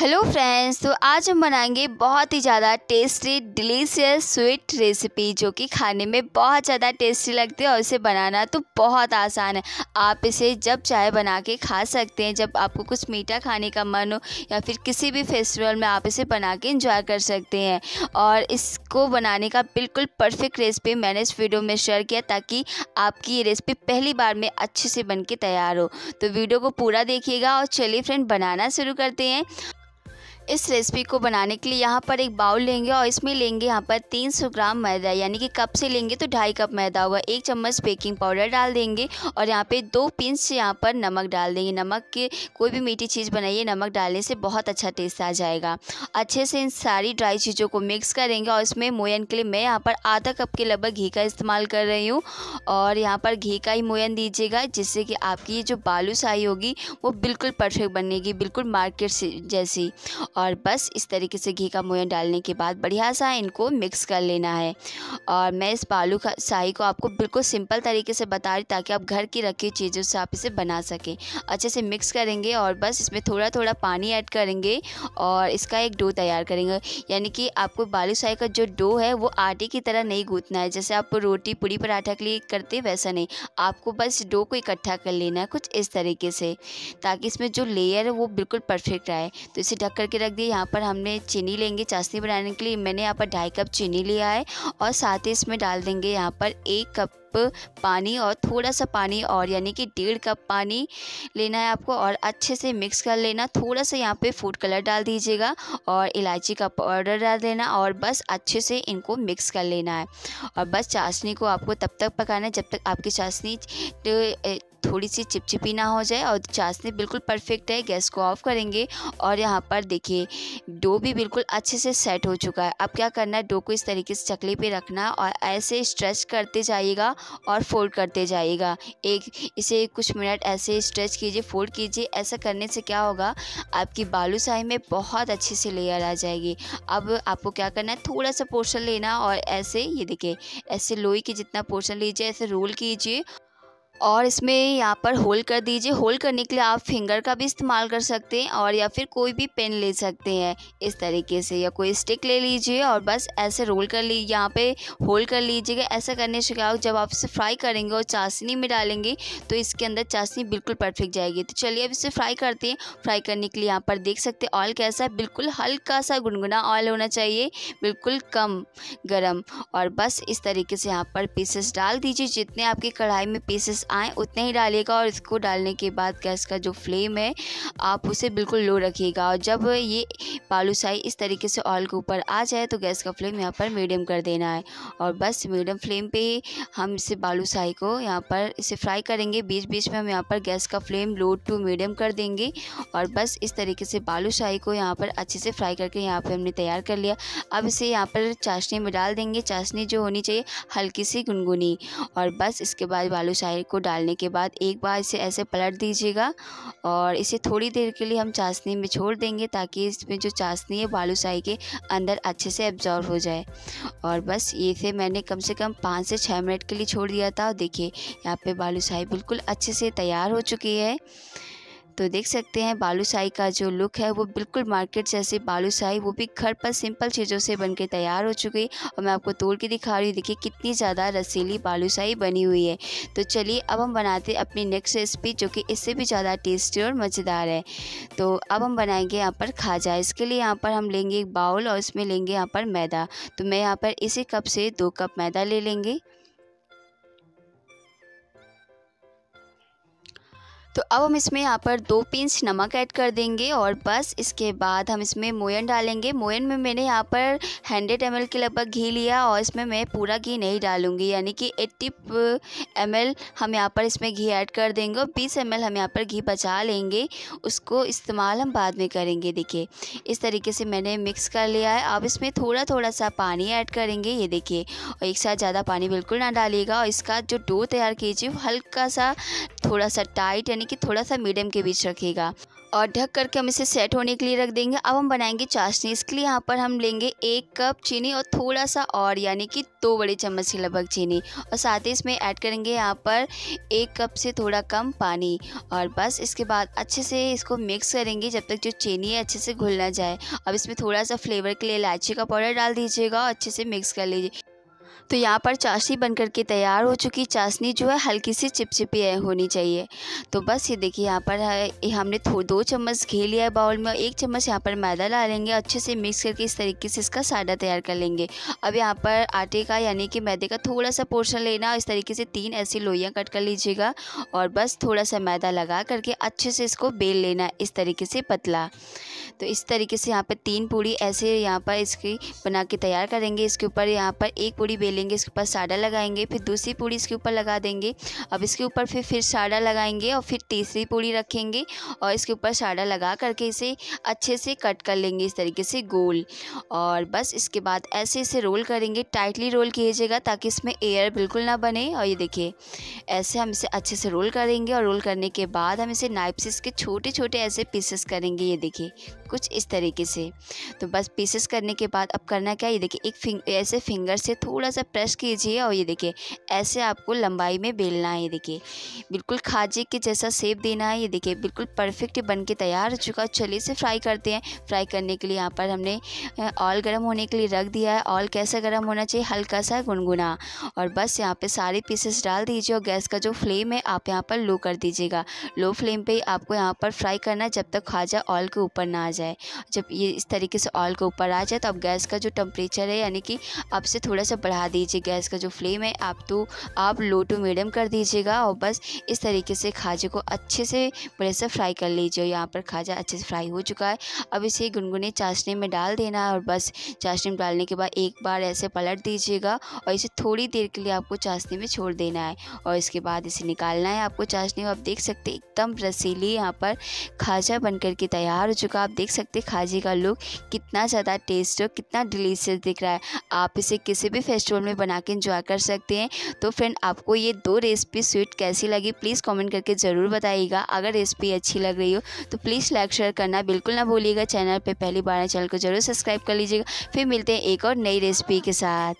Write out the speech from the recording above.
hello friends तो आज हम बनाएंगे बहुत ही ज़्यादा टेस्टी डिलीशियस स्वीट रेसिपी जो कि खाने में बहुत ज़्यादा टेस्टी लगती है और इसे बनाना तो बहुत आसान है आप इसे जब चाहे बना के खा सकते हैं जब आपको कुछ मीठा खाने का मन हो या फिर किसी भी फेस्टिवल में आप इसे बना के इंजॉय कर सकते हैं और इसको बनाने का बिल्कुल परफेक्ट रेसिपी मैंने इस वीडियो में शेयर किया ताकि आपकी ये रेसिपी पहली बार में अच्छे से बन के तैयार हो तो वीडियो को पूरा देखिएगा और चलिए फ्रेंड बनाना शुरू करते हैं इस रेसिपी को बनाने के लिए यहाँ पर एक बाउल लेंगे और इसमें लेंगे यहाँ पर 300 ग्राम मैदा यानी कि कप से लेंगे तो ढाई कप मैदा होगा एक चम्मच बेकिंग पाउडर डाल देंगे और यहाँ पे दो पिंच यहाँ पर नमक डाल देंगे नमक के कोई भी मीठी चीज़ बनाइए नमक डालने से बहुत अच्छा टेस्ट आ जाएगा अच्छे से इन सारी ड्राई चीज़ों को मिक्स करेंगे और इसमें मोयन के लिए मैं यहाँ पर आधा कप के लगभग घी का इस्तेमाल कर रही हूँ और यहाँ पर घी का ही मोयन दीजिएगा जिससे कि आपकी ये जो बालू शाही होगी वो बिल्कुल परफेक्ट बनेगी बिल्कुल मार्केट जैसी और बस इस तरीके से घी का मोयन डालने के बाद बढ़िया सा इनको मिक्स कर लेना है और मैं इस बालू का शाही को आपको बिल्कुल सिंपल तरीके से बता रही ताकि आप घर की रखी चीज़ों से आप इसे बना सकें अच्छे से मिक्स करेंगे और बस इसमें थोड़ा थोड़ा पानी ऐड करेंगे और इसका एक डो तैयार करेंगे यानी कि आपको बालू शाही का जो डो है वो आटे की तरह नहीं गूँथना है जैसे आप रोटी पूड़ी पराठा के लिए करते वैसा नहीं आपको बस डो को इकट्ठा कर लेना है कुछ इस तरीके से ताकि इसमें जो लेयर है वो बिल्कुल परफेक्ट आए तो इसे ढक करके रख दिया यहाँ पर हमने चीनी लेंगे चाशनी बनाने के लिए मैंने यहाँ पर ढाई कप चीनी लिया है और साथ ही इसमें डाल देंगे यहाँ पर एक कप पानी और थोड़ा सा पानी और यानी कि डेढ़ कप पानी लेना है आपको और अच्छे से मिक्स कर लेना थोड़ा सा यहाँ पे फूड कलर डाल दीजिएगा और इलायची का पाउडर डाल देना और बस अच्छे से इनको मिक्स कर लेना है और बस चाशनी को आपको तब तक पकाना है जब तक आपकी चाशनी थोड़ी सी चिपचिपी ना हो जाए और चाशनी बिल्कुल परफेक्ट है गैस को ऑफ करेंगे और यहाँ पर देखिए डो भी बिल्कुल अच्छे से सेट हो चुका है अब क्या करना है डो को इस तरीके से चकले पे रखना और ऐसे स्ट्रेच करते जाइएगा और फोल्ड करते जाइएगा एक इसे कुछ मिनट ऐसे स्ट्रेच कीजिए फोल्ड कीजिए ऐसा करने से क्या होगा आपकी बालूशाही में बहुत अच्छे से लेयर आ जाएगी अब आपको क्या करना है थोड़ा सा पोर्शन लेना और ऐसे ये देखिए ऐसे लोई के जितना पोर्शन लीजिए ऐसे रोल कीजिए और इसमें यहाँ पर होल कर दीजिए होल करने के लिए आप फिंगर का भी इस्तेमाल कर सकते हैं और या फिर कोई भी पेन ले सकते हैं इस तरीके से या कोई स्टिक ले लीजिए और बस ऐसे रोल कर लीजिए यहाँ पे होल कर लीजिएगा ऐसा करने से क्या जब आप इसे फ्राई करेंगे और चाशनी में डालेंगे तो इसके अंदर चाशनी बिल्कुल परफेक्ट जाएगी तो चलिए अब इसे फ्राई करते हैं फ्राई करने के लिए यहाँ पर देख सकते हैं ऑयल कैसा है बिल्कुल हल्का सा गुनगुना ऑयल होना चाहिए बिल्कुल कम गर्म और बस इस तरीके से यहाँ पर पीसेस डाल दीजिए जितने आपकी कढ़ाई में पीसेस आए उतने ही डालिएगा और इसको डालने के बाद गैस का जो फ्लेम है आप उसे बिल्कुल लो रखिएगा और जब ये बालूशाही इस तरीके से ऑयल के ऊपर आ जाए तो गैस का फ्लेम यहाँ पर मीडियम कर देना है और बस मीडियम फ्लेम पे हम इसे बालूशाही को यहाँ पर इसे फ्राई करेंगे बीच बीच में हम यहाँ पर गैस का फ्लेम लो टू मीडियम कर देंगे और बस इस तरीके से शाही को यहाँ पर अच्छे से फ्राई करके यहाँ पर हमने तैयार कर लिया अब इसे यहाँ पर चाशनी में डाल देंगे चाशनी जो होनी चाहिए हल्की सी गुनगुनी और बस इसके बाद बालूशाही को डालने के बाद एक बार इसे ऐसे पलट दीजिएगा और इसे थोड़ी देर के लिए हम चाशनी में छोड़ देंगे ताकि इसमें जो चाशनी है बालूशाही के अंदर अच्छे से एब्जॉर्व हो जाए और बस ये से मैंने कम से कम पाँच से छः मिनट के लिए छोड़ दिया था और देखिए यहाँ पर बालूशाही बिल्कुल अच्छे से तैयार हो चुकी है तो देख सकते हैं बालूशाही का जो लुक है वो बिल्कुल मार्केट जैसे बालूशाही वो भी घर पर सिंपल चीज़ों से बन के तैयार हो चुकी और मैं आपको तोड़ के दिखा रही हूँ देखिए कितनी ज़्यादा रसीली बालूशाही बनी हुई है तो चलिए अब हम बनाते अपनी नेक्स्ट रेसिपी जो कि इससे भी ज़्यादा टेस्टी और मज़ेदार है तो अब हम बनाएंगे यहाँ पर खाजा इसके लिए यहाँ पर हम लेंगे एक बाउल और इसमें लेंगे यहाँ पर मैदा तो मैं यहाँ पर इसी कप से दो कप मैदा ले लेंगे तो अब हम इसमें यहाँ पर दो पिंच नमक ऐड कर देंगे और बस इसके बाद हम इसमें मोयन डालेंगे मोयन में मैंने यहाँ पर हंड्रेड एम के लगभग घी लिया और इसमें मैं पूरा घी नहीं डालूंगी यानी कि एट्टी एम हम यहाँ पर इसमें घी ऐड कर देंगे और बीस एम हम यहाँ पर घी बचा लेंगे उसको इस्तेमाल हम बाद में करेंगे देखिए इस तरीके से मैंने मिक्स कर लिया है अब इसमें थोड़ा थोड़ा सा पानी ऐड करेंगे ये देखिए और एक साथ ज़्यादा पानी बिल्कुल ना डालिएगा और इसका जो डो तैयार कीजिए हल्का सा थोड़ा सा टाइट यानी यानी कि थोड़ा सा मीडियम के बीच रखेगा और ढक करके हम इसे सेट होने के लिए रख देंगे अब हम बनाएंगे चाशनी इसके लिए यहाँ पर हम लेंगे एक कप चीनी और थोड़ा सा और यानी कि दो बड़े चम्मच के लगभग चीनी और साथ ही इसमें ऐड करेंगे यहाँ पर एक कप से थोड़ा कम पानी और बस इसके बाद अच्छे से इसको मिक्स करेंगे जब तक जो चीनी है अच्छे से घुल ना जाए अब इसमें थोड़ा सा फ्लेवर के लिए इलायची का पाउडर डाल दीजिएगा और अच्छे से मिक्स कर लीजिए तो यहाँ पर चाशनी बन करके के तैयार हो चुकी चाशनी जो है हल्की सी चिपचिपी होनी चाहिए तो बस ये देखिए यहाँ पर हमने दो चम्मच घी लिया है बाउल में और एक चम्मच यहाँ पर मैदा ला लेंगे अच्छे से मिक्स करके इस तरीके से इसका साडा तैयार कर लेंगे अब यहाँ पर आटे का यानी कि मैदे का थोड़ा सा पोर्शन लेना इस तरीके से तीन ऐसी लोइयाँ कट कर लीजिएगा और बस थोड़ा सा मैदा लगा करके अच्छे से इसको बेल लेना इस तरीके से पतला तो इस तरीके से यहाँ पर तीन पूड़ी ऐसे यहाँ पर इसकी बना के तैयार करेंगे इसके ऊपर यहाँ पर एक पूड़ी बेल लेंगे इसके ऊपर साड़ा लगाएंगे फिर दूसरी पूड़ी इसके ऊपर लगा देंगे अब इसके ऊपर फिर फिर साड़ा लगाएंगे और फिर तीसरी पूड़ी रखेंगे और इसके ऊपर साड़ा लगा करके इसे अच्छे से कट कर लेंगे इस तरीके से गोल और बस इसके बाद ऐसे इसे रोल करेंगे टाइटली रोल कीजिएगा ताकि इसमें एयर बिल्कुल ना बने और ये देखिए ऐसे हम इसे अच्छे से रोल करेंगे और रोल करने के बाद हम इसे नाइफ से इसके छोटे छोटे ऐसे पीसेस करेंगे ये देखिए कुछ इस तरीके से तो बस पीसेस करने के बाद अब करना क्या है ये देखिए एक फिंग ऐसे फिंगर से थोड़ा सा प्रेस कीजिए और ये देखिए ऐसे आपको लंबाई में बेलना है ये देखिए बिल्कुल खाजे के जैसा सेप देना है ये देखिए बिल्कुल परफेक्ट बन के तैयार हो चुका चलिए इसे फ्राई करते हैं फ्राई करने के लिए यहाँ पर हमने ऑयल गर्म होने के लिए रख दिया है ऑयल कैसा गर्म होना चाहिए हल्का सा गुनगुना और बस यहाँ पर सारे पीसेस डाल दीजिए और गैस का जो फ्लेम है आप यहाँ पर लो कर दीजिएगा लो फ्लेम ही आपको यहाँ पर फ्राई करना जब तक खाजा ऑयल के ऊपर ना आ जाए जब ये इस तरीके से ऑयल के ऊपर आ जाए तो अब गैस का जो टेम्परेचर है यानी कि आपसे थोड़ा सा बढ़ा दीजिए गैस का जो फ्लेम है आप तो आप लो टू मीडियम कर दीजिएगा और बस इस तरीके से खाजे को अच्छे से बड़े से फ्राई कर लीजिए यहाँ पर खाजा अच्छे से फ्राई हो चुका है अब इसे गुनगुने चाशनी में डाल देना है और बस चाशनी में डालने के बाद एक बार ऐसे पलट दीजिएगा और इसे थोड़ी देर के लिए आपको चाशनी में छोड़ देना है और इसके बाद इसे निकालना है आपको चाशनी में आप देख सकते एकदम रसीली यहाँ पर खाजा बन करके तैयार हो चुका आप देख सकते खाजे का लुक कितना ज़्यादा टेस्ट और कितना डिलीशियस दिख रहा है आप इसे किसी भी फेस्टिवल में बना के इंजॉय कर सकते हैं तो फ्रेंड आपको ये दो रेसिपी स्वीट कैसी लगी प्लीज़ कमेंट करके ज़रूर बताइएगा अगर रेसिपी अच्छी लग रही हो तो प्लीज़ लाइक शेयर करना बिल्कुल ना भूलिएगा चैनल पर पहली बार चैनल को ज़रूर सब्सक्राइब कर लीजिएगा फिर मिलते हैं एक और नई रेसिपी के साथ